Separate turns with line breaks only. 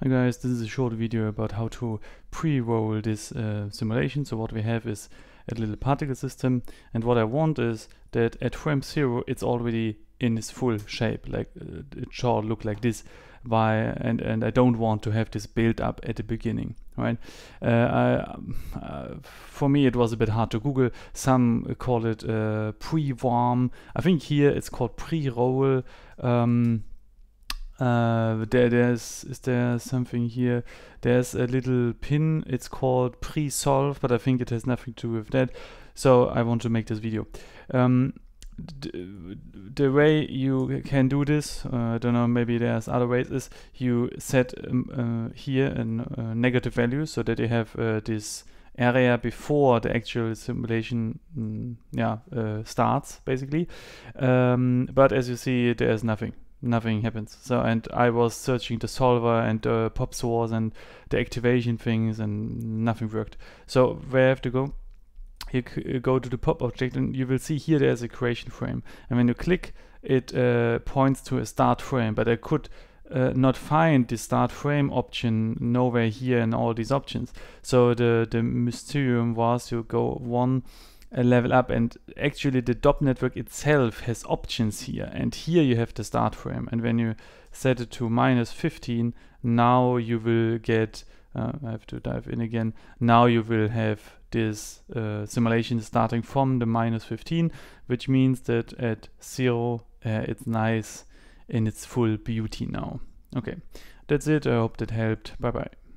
Hi guys, this is a short video about how to pre-roll this uh, simulation. So what we have is a little particle system and what I want is that at frame zero it's already in its full shape, like uh, it shall look like this. Why and and I don't want to have this build up at the beginning, right? Uh, I, uh, for me it was a bit hard to Google. Some call it uh, pre-warm. I think here it's called pre-roll. Um, uh, äh, there, there's is there something here? There's a little pin. It's called pre-solve, but I think it has nothing to do with that. So I want to make this video. Um, the way you can do this, uh, I don't know, maybe there's other ways, is you set um, uh, here a negative value so that you have uh, this area before the actual simulation mm, yeah, uh, starts, basically. Um, but as you see, there's nothing nothing happens. So and I was searching the solver and the uh, pop source and the activation things and nothing worked. So where I have to go? You uh, go to the pop object and you will see here there's a creation frame. And when you click, it uh, points to a start frame. But I could uh, not find the start frame option nowhere here in all these options. So the the mysterium was you go one uh, level up and actually the DOP network itself has options here and here you have the start frame and when you set it to minus 15 now you will get uh, I have to dive in again now you will have this uh, simulation starting from the minus 15 which means that at zero uh, it's nice in its full beauty now okay that's it I hope that helped bye bye